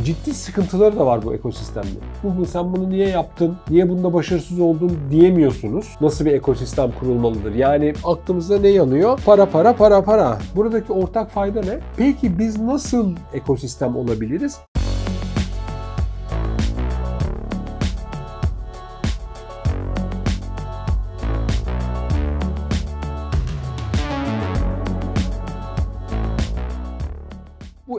ciddi sıkıntıları da var bu ekosistemde. Google sen bunu niye yaptın, niye bunda başarısız oldun diyemiyorsunuz. Nasıl bir ekosistem kurulmalıdır? Yani aklımızda ne yanıyor? Para para para para. Buradaki ortak fayda ne? Peki biz nasıl ekosistem olabiliriz?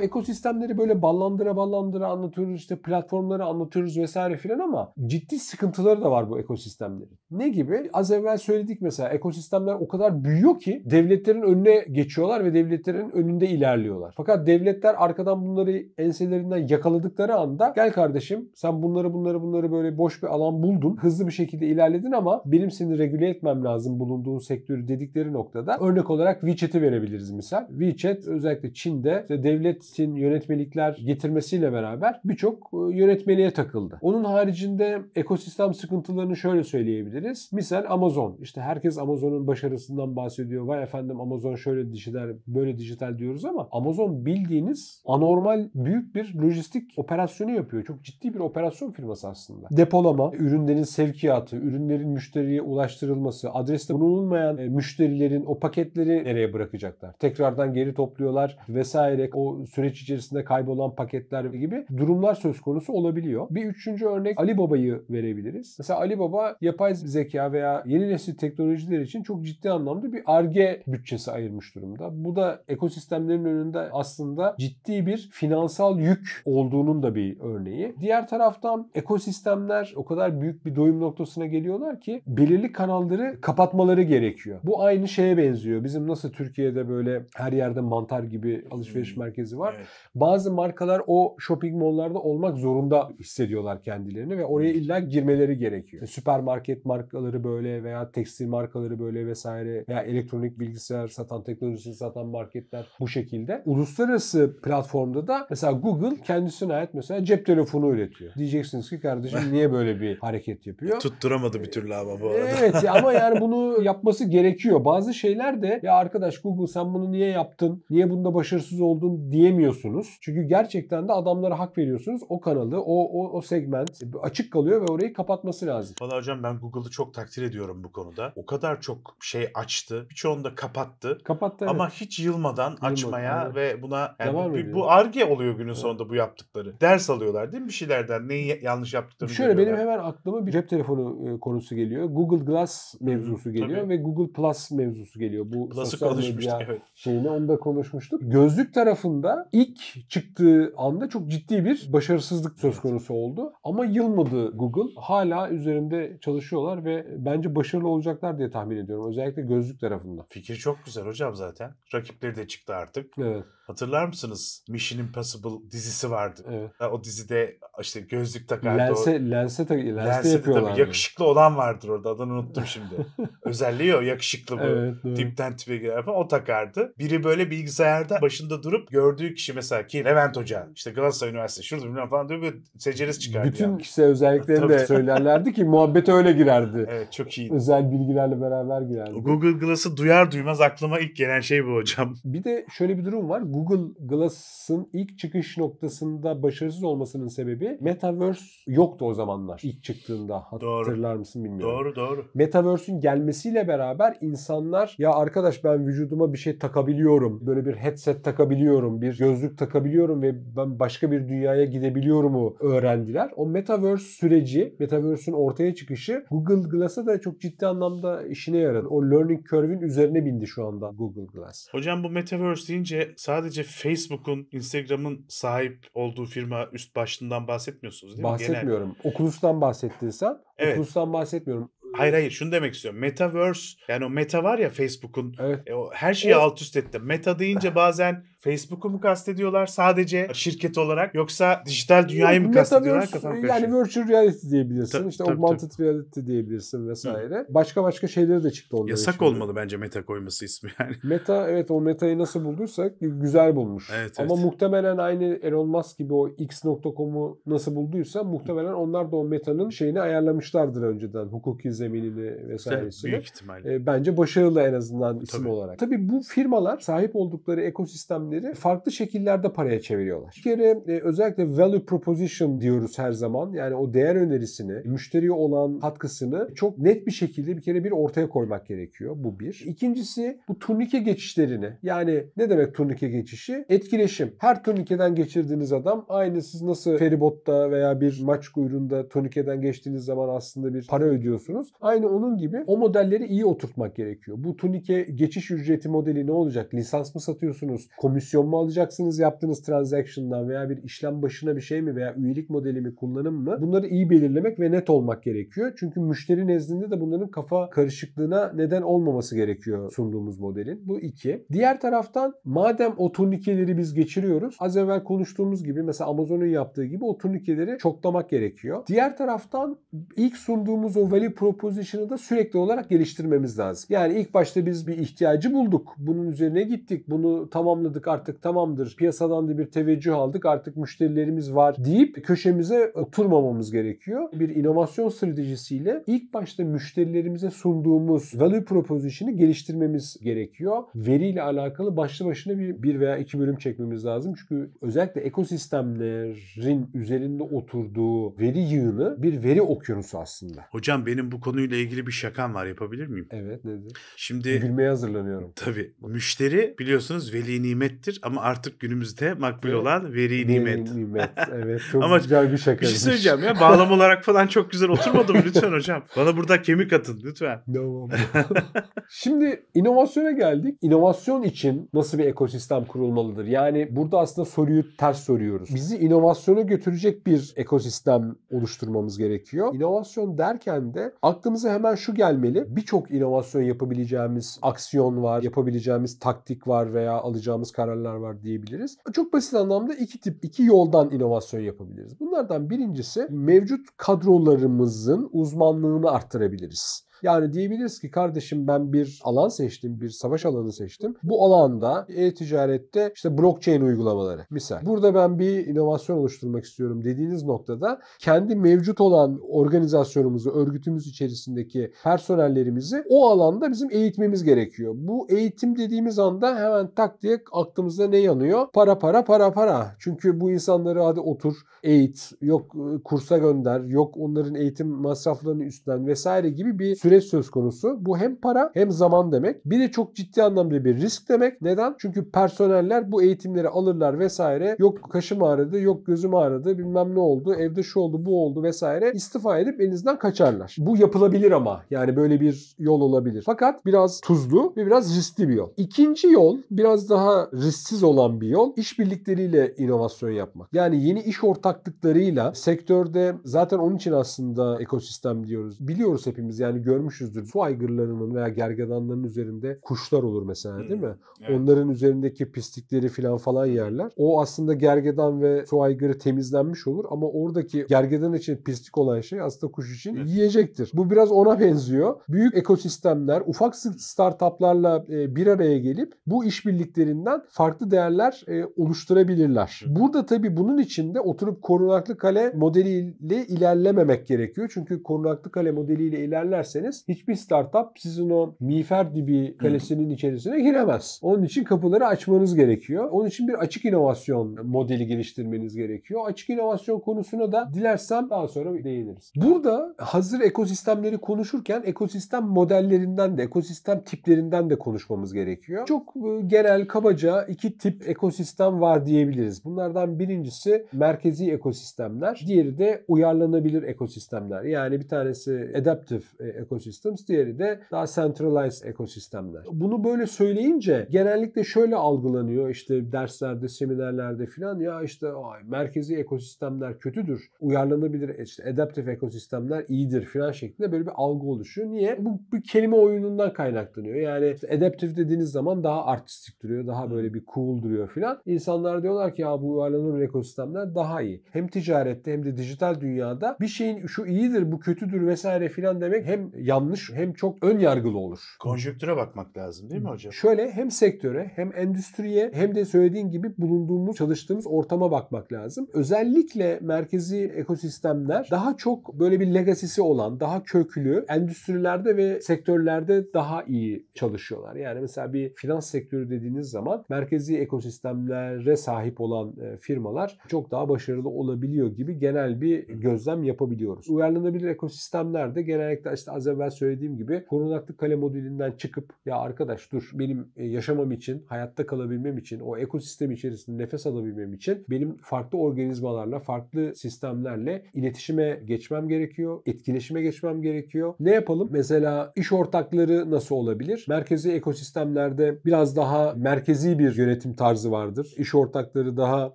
ekosistemleri böyle ballandıra ballandıra anlatıyoruz işte platformları anlatıyoruz vesaire filan ama ciddi sıkıntıları da var bu ekosistemlerin. Ne gibi? Az evvel söyledik mesela ekosistemler o kadar büyüyor ki devletlerin önüne geçiyorlar ve devletlerin önünde ilerliyorlar. Fakat devletler arkadan bunları enselerinden yakaladıkları anda gel kardeşim sen bunları bunları bunları böyle boş bir alan buldun. Hızlı bir şekilde ilerledin ama benim seni regüle etmem lazım bulunduğun sektörü dedikleri noktada örnek olarak WeChat'i verebiliriz misal. WeChat özellikle Çin'de işte devlet Netflix'in yönetmelikler getirmesiyle beraber birçok e, yönetmeliğe takıldı. Onun haricinde ekosistem sıkıntılarını şöyle söyleyebiliriz. Misal Amazon. İşte herkes Amazon'un başarısından bahsediyor. Vay efendim Amazon şöyle dijital, böyle dijital diyoruz ama Amazon bildiğiniz anormal büyük bir lojistik operasyonu yapıyor. Çok ciddi bir operasyon firması aslında. Depolama, ürünlerin sevkiyatı, ürünlerin müşteriye ulaştırılması, adreste bulunmayan e, müşterilerin o paketleri nereye bırakacaklar? Tekrardan geri topluyorlar vesaire. O süreç süreç içerisinde kaybolan paketler gibi durumlar söz konusu olabiliyor. Bir üçüncü örnek Alibaba'yı verebiliriz. Mesela Alibaba yapay zeka veya yeni nesil teknolojiler için çok ciddi anlamda bir ARGE bütçesi ayırmış durumda. Bu da ekosistemlerin önünde aslında ciddi bir finansal yük olduğunun da bir örneği. Diğer taraftan ekosistemler o kadar büyük bir doyum noktasına geliyorlar ki belirli kanalları kapatmaları gerekiyor. Bu aynı şeye benziyor. Bizim nasıl Türkiye'de böyle her yerde mantar gibi alışveriş hmm. merkezi var ama evet. bazı markalar o shopping mall'larda olmak zorunda hissediyorlar kendilerini ve oraya illa girmeleri gerekiyor. İşte süpermarket markaları böyle veya tekstil markaları böyle vesaire veya elektronik bilgisayar satan, teknolojisini satan marketler bu şekilde. Uluslararası platformda da mesela Google kendisine ait mesela cep telefonu üretiyor. Diyeceksiniz ki kardeşim niye böyle bir hareket yapıyor? E, tutturamadı e, bir türlü ama bu arada. Evet ama yani bunu yapması gerekiyor. Bazı şeyler de ya arkadaş Google sen bunu niye yaptın? Niye bunda başarısız oldun diyemiyor vermiyorsunuz. Çünkü gerçekten de adamlara hak veriyorsunuz. O kanalı, o o, o segment açık kalıyor ve orayı kapatması lazım. Valla hocam ben Google'ı çok takdir ediyorum bu konuda. O kadar çok şey açtı. Birçoğunu da kapattı. Kapattı evet. Ama hiç yılmadan Yılmadı, açmaya evet. ve buna yani bir, bu arge oluyor günün evet. sonunda bu yaptıkları. Ders alıyorlar değil mi bir şeylerden? Neyi yanlış yaptıklarını Şöyle görüyorlar. benim hemen aklıma bir cep telefonu e, konusu geliyor. Google Glass mevzusu geliyor Tabii. ve Google Plus mevzusu geliyor. Bu Plus'ı sosyal medya evet. şeyini onu da konuşmuştuk. Gözlük tarafında Burada ilk çıktığı anda çok ciddi bir başarısızlık söz konusu oldu. Ama yılmadı Google. Hala üzerinde çalışıyorlar ve bence başarılı olacaklar diye tahmin ediyorum. Özellikle gözlük tarafında. Fikir çok güzel hocam zaten. Rakipleri de çıktı artık. Evet. Hatırlar mısınız? Mission Impossible dizisi vardı. Evet. O dizide işte gözlük takardı. Lense, o... lense, ta- lense, lense yapıyorlar. Tabii, yakışıklı olan vardır orada. Adını unuttum şimdi. Özelliği o yakışıklı bu. Evet, Tipten tipe girer falan. O takardı. Biri böyle bilgisayarda başında durup gördüğü kişi mesela ki Levent Hoca işte Galatasaray Üniversitesi şurada bilmem falan diyor bir seceresi çıkardı. Bütün yani. kişisel özelliklerini de söylerlerdi ki muhabbet öyle girerdi. Evet çok iyi. Özel bilgilerle beraber girerdi. Google Glass'ı duyar duymaz aklıma ilk gelen şey bu hocam. Bir de şöyle bir durum var. Google Glass'ın ilk çıkış noktasında başarısız olmasının sebebi Metaverse yoktu o zamanlar ilk çıktığında. Hatırlar doğru. mısın bilmiyorum. Doğru doğru. Metaverse'ün gelmesiyle beraber insanlar ya arkadaş ben vücuduma bir şey takabiliyorum. Böyle bir headset takabiliyorum. Bir gözlük takabiliyorum ve ben başka bir dünyaya gidebiliyorumu öğrendiler. O Metaverse süreci, Metaverse'ün ortaya çıkışı Google Glass'a da çok ciddi anlamda işine yaradı. O learning Curve'in üzerine bindi şu anda Google Glass. Hocam bu Metaverse deyince sadece sadece Facebook'un, Instagram'ın sahip olduğu firma üst başlığından bahsetmiyorsunuz değil mi? Bahsetmiyorum. Oculus'tan bahsettin sen. Evet. Oculus'tan bahsetmiyorum. Hayır hayır şunu demek istiyorum. Metaverse yani o meta var ya Facebook'un evet. e, o, her şeyi o... alt üst etti. Meta deyince bazen Facebook'u mu kastediyorlar sadece şirket olarak yoksa dijital dünyayı mı kastediyorlar? Kafam yani virtual reality diyebilirsin. Ta, işte tabii, augmented tabii. reality diyebilirsin vesaire. Hı. Başka başka şeyleri de çıktı onların Yasak şimdi. olmalı bence meta koyması ismi yani. Meta evet o metayı nasıl bulduysak güzel bulmuş. Evet, Ama evet. muhtemelen aynı Elon Musk gibi o x.com'u nasıl bulduysa muhtemelen onlar da o metanın şeyini ayarlamışlardır önceden. Hukuki zeminini vesairesini. Büyük ihtimalle. E, bence başarılı en azından isim Tabii. olarak. Tabii bu firmalar sahip oldukları ekosistem sistemleri farklı şekillerde paraya çeviriyorlar. Bir kere e, özellikle value proposition diyoruz her zaman. Yani o değer önerisini, müşteriye olan katkısını çok net bir şekilde bir kere bir ortaya koymak gerekiyor. Bu bir. İkincisi bu turnike geçişlerini. Yani ne demek turnike geçişi? Etkileşim. Her turnikeden geçirdiğiniz adam aynı siz nasıl feribotta veya bir maç kuyruğunda turnikeden geçtiğiniz zaman aslında bir para ödüyorsunuz. Aynı onun gibi o modelleri iyi oturtmak gerekiyor. Bu turnike geçiş ücreti modeli ne olacak? Lisans mı satıyorsunuz? Komisyon komisyon mu alacaksınız yaptığınız transaction'dan veya bir işlem başına bir şey mi veya üyelik modeli mi kullanım mı? Bunları iyi belirlemek ve net olmak gerekiyor. Çünkü müşteri nezdinde de bunların kafa karışıklığına neden olmaması gerekiyor sunduğumuz modelin. Bu iki. Diğer taraftan madem o turnikeleri biz geçiriyoruz. Az evvel konuştuğumuz gibi mesela Amazon'un yaptığı gibi o turnikeleri çoklamak gerekiyor. Diğer taraftan ilk sunduğumuz o value proposition'ı da sürekli olarak geliştirmemiz lazım. Yani ilk başta biz bir ihtiyacı bulduk. Bunun üzerine gittik. Bunu tamamladık artık tamamdır piyasadan da bir teveccüh aldık artık müşterilerimiz var deyip köşemize oturmamamız gerekiyor. Bir inovasyon stratejisiyle ilk başta müşterilerimize sunduğumuz value proposition'ı geliştirmemiz gerekiyor. Veriyle alakalı başlı başına bir, bir veya iki bölüm çekmemiz lazım. Çünkü özellikle ekosistemlerin üzerinde oturduğu veri yığını bir veri okyanusu aslında. Hocam benim bu konuyla ilgili bir şakam var yapabilir miyim? Evet nedir? Şimdi gülmeye hazırlanıyorum. Tabii. Müşteri biliyorsunuz veli nimet nimettir ama artık günümüzde makbul evet. olan veri nimet. nimet. Evet ama güzel bir şaka. Bir şey söyleyeceğim ya bağlam olarak falan çok güzel oturmadım lütfen hocam. Bana burada kemik atın lütfen. Tamam. Şimdi inovasyona geldik. İnovasyon için nasıl bir ekosistem kurulmalıdır? Yani burada aslında soruyu ters soruyoruz. Bizi inovasyona götürecek bir ekosistem oluşturmamız gerekiyor. İnovasyon derken de aklımıza hemen şu gelmeli. Birçok inovasyon yapabileceğimiz aksiyon var, yapabileceğimiz taktik var veya alacağımız karar kararlar var diyebiliriz. Çok basit anlamda iki tip, iki yoldan inovasyon yapabiliriz. Bunlardan birincisi mevcut kadrolarımızın uzmanlığını arttırabiliriz. Yani diyebiliriz ki kardeşim ben bir alan seçtim, bir savaş alanı seçtim. Bu alanda e-ticarette işte blockchain uygulamaları misal. Burada ben bir inovasyon oluşturmak istiyorum dediğiniz noktada kendi mevcut olan organizasyonumuzu, örgütümüz içerisindeki personellerimizi o alanda bizim eğitmemiz gerekiyor. Bu eğitim dediğimiz anda hemen tak diye aklımızda ne yanıyor? Para para para para. Çünkü bu insanları hadi otur eğit, yok e, kursa gönder, yok onların eğitim masraflarını üstlen vesaire gibi bir süre süreç söz konusu. Bu hem para hem zaman demek. Bir de çok ciddi anlamda bir risk demek. Neden? Çünkü personeller bu eğitimleri alırlar vesaire. Yok kaşım ağrıdı, yok gözüm ağrıdı, bilmem ne oldu, evde şu oldu, bu oldu vesaire. İstifa edip elinizden kaçarlar. Bu yapılabilir ama. Yani böyle bir yol olabilir. Fakat biraz tuzlu ve biraz riskli bir yol. İkinci yol biraz daha risksiz olan bir yol. İşbirlikleriyle inovasyon yapmak. Yani yeni iş ortaklıklarıyla sektörde zaten onun için aslında ekosistem diyoruz. Biliyoruz hepimiz yani görmüş görmüşüzdür. Su aygırlarının veya gergedanların üzerinde kuşlar olur mesela değil hmm, mi? Evet. Onların üzerindeki pislikleri filan falan yerler. O aslında gergedan ve su aygırı temizlenmiş olur ama oradaki gergedan için pislik olan şey aslında kuş için evet. yiyecektir. Bu biraz ona benziyor. Büyük ekosistemler ufak startuplarla e, bir araya gelip bu işbirliklerinden farklı değerler e, oluşturabilirler. Burada tabii bunun içinde oturup korunaklı kale modeliyle ilerlememek gerekiyor. Çünkü korunaklı kale modeliyle ilerlerseniz girerseniz hiçbir startup sizin o miğfer dibi kalesinin içerisine giremez. Onun için kapıları açmanız gerekiyor. Onun için bir açık inovasyon modeli geliştirmeniz gerekiyor. Açık inovasyon konusuna da dilersem daha sonra değiniriz. Burada hazır ekosistemleri konuşurken ekosistem modellerinden de ekosistem tiplerinden de konuşmamız gerekiyor. Çok e, genel kabaca iki tip ekosistem var diyebiliriz. Bunlardan birincisi merkezi ekosistemler. Diğeri de uyarlanabilir ekosistemler. Yani bir tanesi adaptive ekosistem ecosystems, diğeri de daha centralized ekosistemler. Bunu böyle söyleyince genellikle şöyle algılanıyor işte derslerde, seminerlerde filan ya işte ay, merkezi ekosistemler kötüdür, uyarlanabilir işte adaptive ekosistemler iyidir filan şeklinde böyle bir algı oluşuyor. Niye? Bu bir kelime oyunundan kaynaklanıyor. Yani işte adaptive dediğiniz zaman daha artistik duruyor, daha böyle hmm. bir cool duruyor filan. İnsanlar diyorlar ki ya bu uyarlanır ekosistemler daha iyi. Hem ticarette hem de dijital dünyada bir şeyin şu iyidir, bu kötüdür vesaire filan demek hem yanlış hem çok ön yargılı olur. Konjüktüre bakmak lazım değil mi hocam? Şöyle hem sektöre hem endüstriye hem de söylediğin gibi bulunduğumuz çalıştığımız ortama bakmak lazım. Özellikle merkezi ekosistemler daha çok böyle bir legasisi olan, daha köklü endüstrilerde ve sektörlerde daha iyi çalışıyorlar. Yani mesela bir finans sektörü dediğiniz zaman merkezi ekosistemlere sahip olan e, firmalar çok daha başarılı olabiliyor gibi genel bir gözlem yapabiliyoruz. Uyarlanabilir ekosistemlerde genellikle işte Azerbaycan evvel söylediğim gibi korunaklı kale modülünden çıkıp ya arkadaş dur benim e, yaşamam için, hayatta kalabilmem için, o ekosistem içerisinde nefes alabilmem için benim farklı organizmalarla, farklı sistemlerle iletişime geçmem gerekiyor, etkileşime geçmem gerekiyor. Ne yapalım? Mesela iş ortakları nasıl olabilir? Merkezi ekosistemlerde biraz daha merkezi bir yönetim tarzı vardır. İş ortakları daha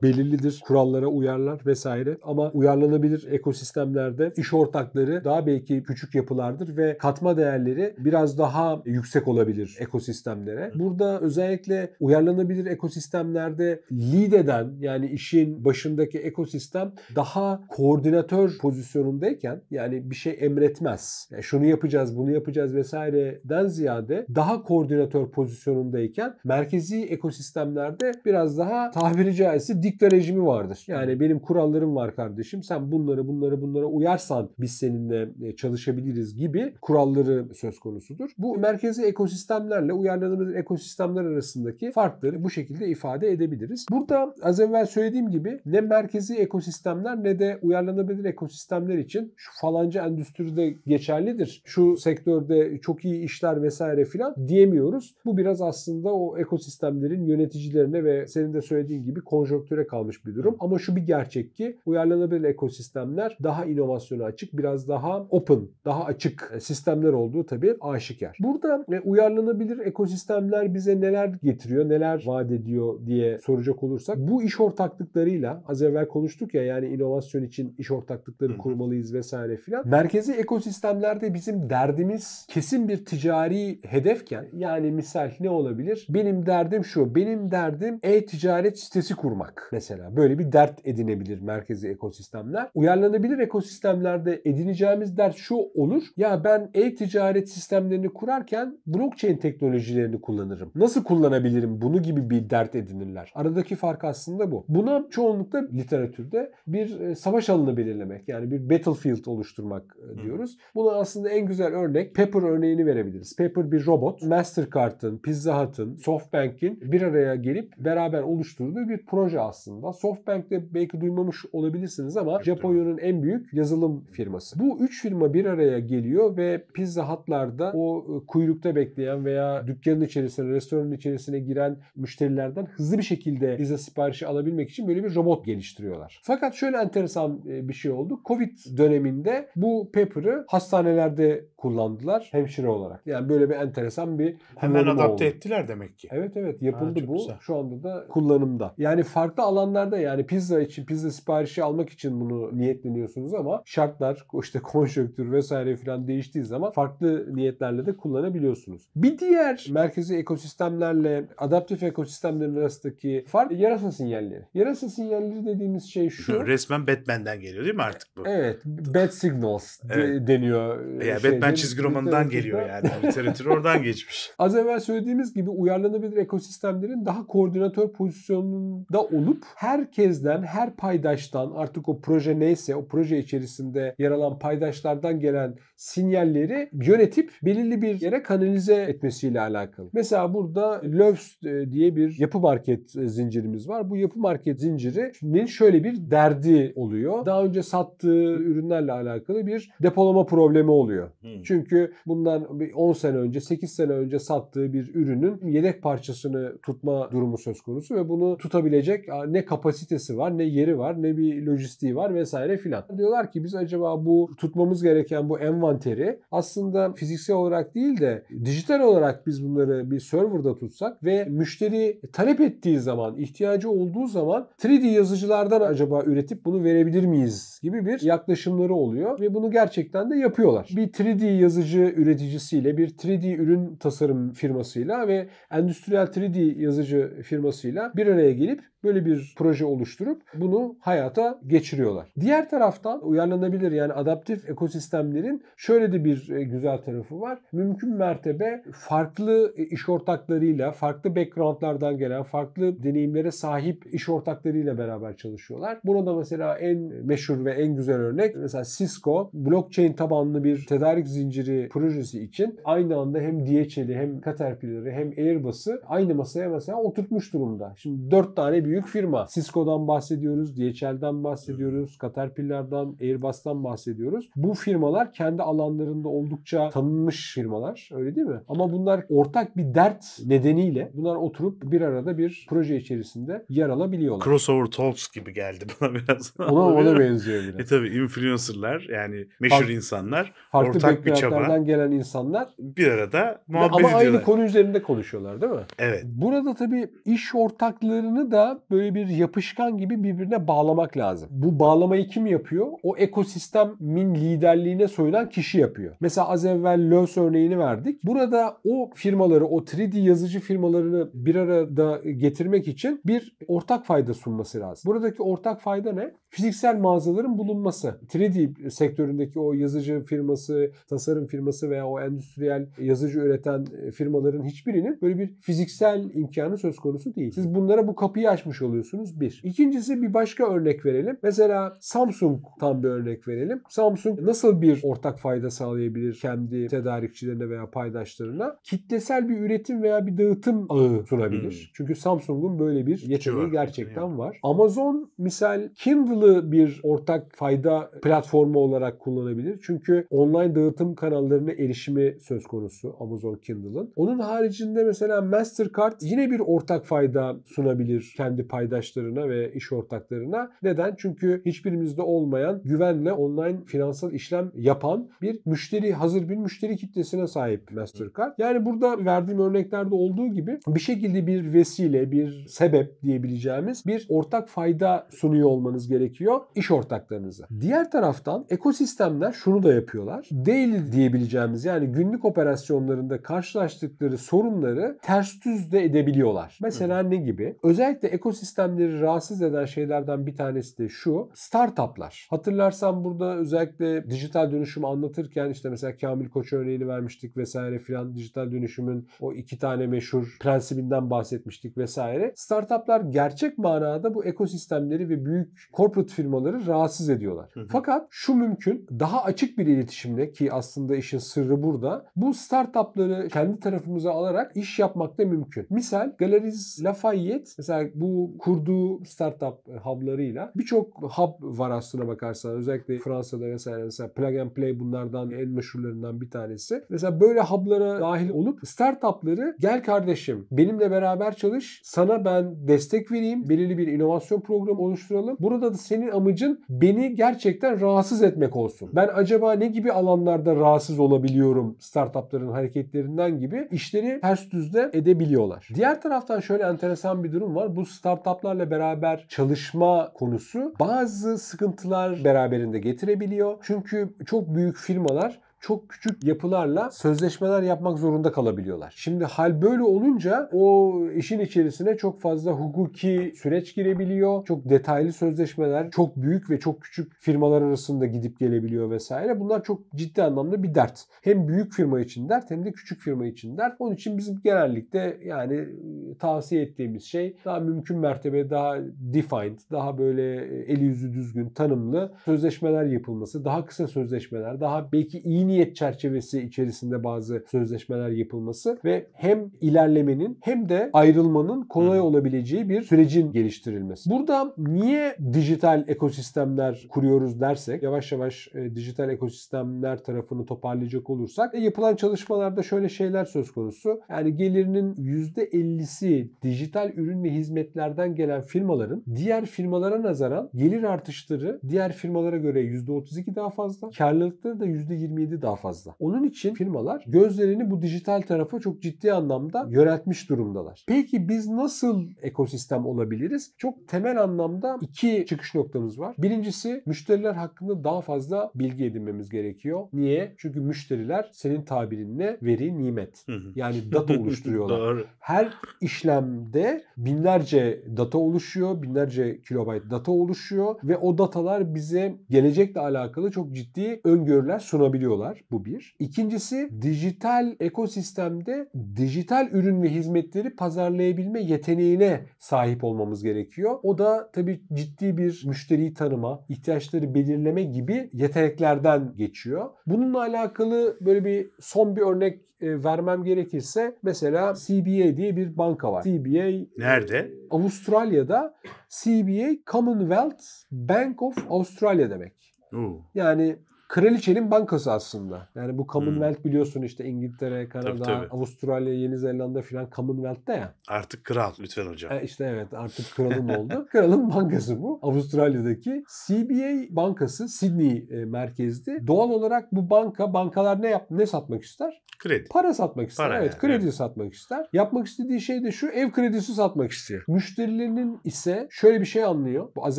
belirlidir, kurallara uyarlar vesaire. Ama uyarlanabilir ekosistemlerde iş ortakları daha belki küçük yapılardır ve katma değerleri biraz daha yüksek olabilir ekosistemlere. Burada özellikle uyarlanabilir ekosistemlerde lead eden yani işin başındaki ekosistem daha koordinatör pozisyonundayken yani bir şey emretmez. Yani şunu yapacağız, bunu yapacağız vesaireden ziyade daha koordinatör pozisyonundayken merkezi ekosistemlerde biraz daha tahviri caizse dikta rejimi vardır. Yani benim kurallarım var kardeşim. Sen bunları bunları bunlara uyarsan biz seninle e, çalışabiliriz gibi kuralları söz konusudur. Bu merkezi ekosistemlerle uyarlanabilir ekosistemler arasındaki farkları bu şekilde ifade edebiliriz. Burada az evvel söylediğim gibi ne merkezi ekosistemler ne de uyarlanabilir ekosistemler için şu falanca endüstride geçerlidir. Şu sektörde çok iyi işler vesaire filan diyemiyoruz. Bu biraz aslında o ekosistemlerin yöneticilerine ve senin de söylediğin gibi konjonktüre kalmış bir durum. Ama şu bir gerçek ki uyarlanabilir ekosistemler daha inovasyona açık, biraz daha open, daha açık sistemler olduğu tabii aşikar. Burada e, uyarlanabilir ekosistemler bize neler getiriyor, neler vaat ediyor diye soracak olursak bu iş ortaklıklarıyla az evvel konuştuk ya yani inovasyon için iş ortaklıkları kurmalıyız vesaire filan. Merkezi ekosistemlerde bizim derdimiz kesin bir ticari hedefken yani misal ne olabilir? Benim derdim şu. Benim derdim e-ticaret sitesi kurmak mesela. Böyle bir dert edinebilir merkezi ekosistemler. Uyarlanabilir ekosistemlerde edineceğimiz dert şu olur. Ya ben ben e-ticaret sistemlerini kurarken blockchain teknolojilerini kullanırım. Nasıl kullanabilirim bunu gibi bir dert edinirler. Aradaki fark aslında bu. Buna çoğunlukla literatürde bir e, savaş alanı belirlemek yani bir battlefield oluşturmak e, diyoruz. Buna aslında en güzel örnek Pepper örneğini verebiliriz. Pepper bir robot. Mastercard'ın, Pizza Hut'ın, Softbank'in bir araya gelip beraber oluşturduğu bir proje aslında. Softbank'te belki duymamış olabilirsiniz ama Japonya'nın en büyük yazılım firması. Bu üç firma bir araya geliyor ve pizza hatlarda o e, kuyrukta bekleyen veya dükkanın içerisine, restoranın içerisine giren müşterilerden hızlı bir şekilde pizza siparişi alabilmek için böyle bir robot geliştiriyorlar. Fakat şöyle enteresan e, bir şey oldu. Covid döneminde bu Pepper'ı hastanelerde kullandılar hemşire olarak. Yani böyle bir enteresan bir hemen adapte oldu. ettiler demek ki. Evet evet yapıldı ha, bu. Güzel. Şu anda da kullanımda. Yani farklı alanlarda yani pizza için pizza siparişi almak için bunu niyetleniyorsunuz ama şartlar işte konjöktür vesaire filan değiş birleştiği zaman farklı niyetlerle de kullanabiliyorsunuz. Bir diğer merkezi ekosistemlerle adaptif ekosistemlerin arasındaki fark yarasa sinyalleri. Yarasa sinyalleri dediğimiz şey şu. Resmen Batman'den geliyor değil mi artık bu? Evet. Bat signals evet. deniyor. Ya şey, Batman çizgi romanından geliyor yani. Literatür oradan geçmiş. Az evvel söylediğimiz gibi uyarlanabilir ekosistemlerin daha koordinatör pozisyonunda olup herkesten, her paydaştan artık o proje neyse o proje içerisinde yer alan paydaşlardan gelen sinyal materyalleri yönetip belirli bir yere kanalize etmesiyle alakalı. Mesela burada Löfs e, diye bir yapı market e, zincirimiz var. Bu yapı market zincirinin şöyle bir derdi oluyor. Daha önce sattığı ürünlerle alakalı bir depolama problemi oluyor. Hmm. Çünkü bundan 10 sene önce, 8 sene önce sattığı bir ürünün yedek parçasını tutma durumu söz konusu ve bunu tutabilecek ne kapasitesi var, ne yeri var, ne bir lojistiği var vesaire filan. Diyorlar ki biz acaba bu tutmamız gereken bu envanteri aslında fiziksel olarak değil de dijital olarak biz bunları bir serverda tutsak ve müşteri talep ettiği zaman, ihtiyacı olduğu zaman 3D yazıcılardan acaba üretip bunu verebilir miyiz gibi bir yaklaşımları oluyor ve bunu gerçekten de yapıyorlar. Bir 3D yazıcı üreticisiyle, bir 3D ürün tasarım firmasıyla ve endüstriyel 3D yazıcı firmasıyla bir araya gelip böyle bir proje oluşturup bunu hayata geçiriyorlar. Diğer taraftan uyarlanabilir yani adaptif ekosistemlerin şöyle de de bir e, güzel tarafı var. Mümkün mertebe farklı e, iş ortaklarıyla, farklı backgroundlardan gelen, farklı deneyimlere sahip iş ortaklarıyla beraber çalışıyorlar. Burada mesela en meşhur ve en güzel örnek mesela Cisco blockchain tabanlı bir tedarik zinciri projesi için aynı anda hem DHL'i hem Caterpillar'ı hem Airbus'ı aynı masaya mesela oturtmuş durumda. Şimdi dört tane büyük firma. Cisco'dan bahsediyoruz, DHL'den bahsediyoruz, Caterpillar'dan, Airbus'tan bahsediyoruz. Bu firmalar kendi alanları alanlarında oldukça tanınmış firmalar öyle değil mi? Ama bunlar ortak bir dert nedeniyle bunlar oturup bir arada bir proje içerisinde yer alabiliyorlar. Crossover Talks gibi geldi bana biraz. Ona, ona benziyor biraz. E tabii influencerlar yani meşhur farklı, insanlar farklı ortak bir çaba. gelen insanlar bir arada muhabbet ama ediyorlar. Ama aynı konu üzerinde konuşuyorlar değil mi? Evet. Burada tabii iş ortaklarını da böyle bir yapışkan gibi birbirine bağlamak lazım. Bu bağlamayı kim yapıyor? O ekosistemin liderliğine soyulan kişi yapıyor yapıyor. Mesela az evvel Lös örneğini verdik. Burada o firmaları, o 3D yazıcı firmalarını bir arada getirmek için bir ortak fayda sunması lazım. Buradaki ortak fayda ne? Fiziksel mağazaların bulunması. 3D sektöründeki o yazıcı firması, tasarım firması veya o endüstriyel yazıcı üreten firmaların hiçbirinin böyle bir fiziksel imkanı söz konusu değil. Siz bunlara bu kapıyı açmış oluyorsunuz bir. İkincisi bir başka örnek verelim. Mesela Samsung tam bir örnek verelim. Samsung nasıl bir ortak fayda sağlıyor? sağlayabilir kendi tedarikçilerine veya paydaşlarına. Kitlesel bir üretim veya bir dağıtım ağı sunabilir. Hmm. Çünkü Samsung'un böyle bir yeteneği var. gerçekten var. Amazon misal Kindle'ı bir ortak fayda platformu olarak kullanabilir. Çünkü online dağıtım kanallarına erişimi söz konusu Amazon Kindle'ın. Onun haricinde mesela Mastercard yine bir ortak fayda sunabilir kendi paydaşlarına ve iş ortaklarına. Neden? Çünkü hiçbirimizde olmayan güvenle online finansal işlem yapan bir müşteri müşteri hazır bir müşteri kitlesine sahip Mastercard. Yani burada verdiğim örneklerde olduğu gibi bir şekilde bir vesile, bir sebep diyebileceğimiz bir ortak fayda sunuyor olmanız gerekiyor iş ortaklarınıza. Diğer taraftan ekosistemler şunu da yapıyorlar. Daily diyebileceğimiz yani günlük operasyonlarında karşılaştıkları sorunları ters düz de edebiliyorlar. Mesela Hı. ne gibi? Özellikle ekosistemleri rahatsız eden şeylerden bir tanesi de şu. Startuplar. hatırlarsam burada özellikle dijital dönüşümü anlatırken giderken işte mesela Kamil Koç örneğini vermiştik vesaire filan dijital dönüşümün o iki tane meşhur prensibinden bahsetmiştik vesaire. Startuplar gerçek manada bu ekosistemleri ve büyük corporate firmaları rahatsız ediyorlar. Fakat şu mümkün daha açık bir iletişimle ki aslında işin sırrı burada bu startupları kendi tarafımıza alarak iş yapmak da mümkün. Misal Galeriz Lafayette mesela bu kurduğu startup hublarıyla birçok hub var aslına bakarsan özellikle Fransa'da vesaire mesela Plug and Play bunlardan hani en meşhurlarından bir tanesi. Mesela böyle hub'lara dahil olup startup'ları gel kardeşim benimle beraber çalış. Sana ben destek vereyim. Belirli bir inovasyon programı oluşturalım. Burada da senin amacın beni gerçekten rahatsız etmek olsun. Ben acaba ne gibi alanlarda rahatsız olabiliyorum startup'ların hareketlerinden gibi işleri ters düzde edebiliyorlar. Diğer taraftan şöyle enteresan bir durum var. Bu startup'larla beraber çalışma konusu bazı sıkıntılar beraberinde getirebiliyor. Çünkü çok büyük firmalar çok küçük yapılarla sözleşmeler yapmak zorunda kalabiliyorlar. Şimdi hal böyle olunca o işin içerisine çok fazla hukuki süreç girebiliyor. Çok detaylı sözleşmeler, çok büyük ve çok küçük firmalar arasında gidip gelebiliyor vesaire. Bunlar çok ciddi anlamda bir dert. Hem büyük firma için dert hem de küçük firma için dert. Onun için bizim genellikle yani ıı, tavsiye ettiğimiz şey daha mümkün mertebe daha defined, daha böyle ıı, eli yüzü düzgün, tanımlı sözleşmeler yapılması, daha kısa sözleşmeler, daha belki iyi niyet çerçevesi içerisinde bazı sözleşmeler yapılması ve hem ilerlemenin hem de ayrılmanın kolay olabileceği bir sürecin geliştirilmesi. Burada niye dijital ekosistemler kuruyoruz dersek, yavaş yavaş e, dijital ekosistemler tarafını toparlayacak olursak e, yapılan çalışmalarda şöyle şeyler söz konusu. Yani gelirinin %50'si dijital ürün ve hizmetlerden gelen firmaların diğer firmalara nazaran gelir artışları diğer firmalara göre %32 daha fazla, karlılıkları da %27 maliyeti daha fazla. Onun için firmalar gözlerini bu dijital tarafa çok ciddi anlamda yöneltmiş durumdalar. Peki biz nasıl ekosistem olabiliriz? Çok temel anlamda iki çıkış noktamız var. Birincisi müşteriler hakkında daha fazla bilgi edinmemiz gerekiyor. Niye? Çünkü müşteriler senin tabirinle veri nimet. Yani data oluşturuyorlar. Doğru. Her işlemde binlerce data oluşuyor, binlerce kilobayt data oluşuyor ve o datalar bize gelecekle alakalı çok ciddi öngörüler sunabiliyorlar var. Bu bir. İkincisi dijital ekosistemde dijital ürün ve hizmetleri pazarlayabilme yeteneğine sahip olmamız gerekiyor. O da tabii ciddi bir müşteriyi tanıma, ihtiyaçları belirleme gibi yeteneklerden geçiyor. Bununla alakalı böyle bir son bir örnek e, vermem gerekirse mesela CBA diye bir banka var. CBA e, nerede? Avustralya'da CBA Commonwealth Bank of Australia demek. Oo. Yani kraliçenin bankası aslında. Yani bu Commonwealth hmm. biliyorsun işte İngiltere, Kanada, tabii, tabii. Avustralya, Yeni Zelanda filan Commonwealth'te ya. Artık kral lütfen hocam. E işte evet artık kralın oldu. Kralın bankası bu. Avustralya'daki CBA bankası Sydney e, merkezli. Doğal olarak bu banka bankalar ne yap ne satmak ister? Kredi. Para satmak ister. Para evet yani. kredi satmak ister. Yapmak istediği şey de şu ev kredisi satmak istiyor. Müşterilerinin ise şöyle bir şey anlıyor. Bu az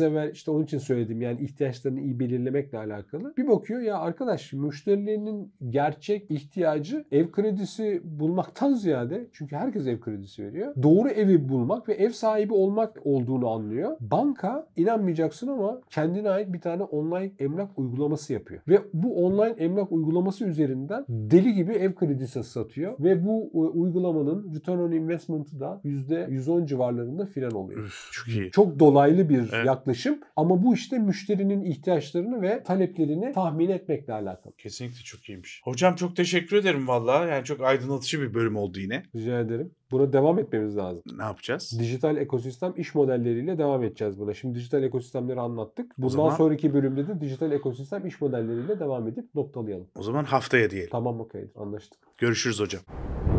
evvel işte onun için söyledim yani ihtiyaçlarını iyi belirlemekle alakalı. Bir bakıyor diyor ya arkadaş müşterilerinin gerçek ihtiyacı ev kredisi bulmaktan ziyade çünkü herkes ev kredisi veriyor. Doğru evi bulmak ve ev sahibi olmak olduğunu anlıyor. Banka inanmayacaksın ama kendine ait bir tane online emlak uygulaması yapıyor. Ve bu online emlak uygulaması üzerinden deli gibi ev kredisi satıyor ve bu e, uygulamanın return on investment'ı da %110 civarlarında filan oluyor. Üf, çok iyi. Çok dolaylı bir evet. yaklaşım ama bu işte müşterinin ihtiyaçlarını ve taleplerini tahmin domine etmekle alakalı. Kesinlikle çok iyiymiş. Hocam çok teşekkür ederim valla. Yani çok aydınlatıcı bir bölüm oldu yine. Rica ederim. Buna devam etmemiz lazım. Ne yapacağız? Dijital ekosistem iş modelleriyle devam edeceğiz buna. Şimdi dijital ekosistemleri anlattık. Bundan zaman... sonraki bölümde de dijital ekosistem iş modelleriyle devam edip noktalayalım. O zaman haftaya diyelim. Tamam okey anlaştık. Görüşürüz hocam.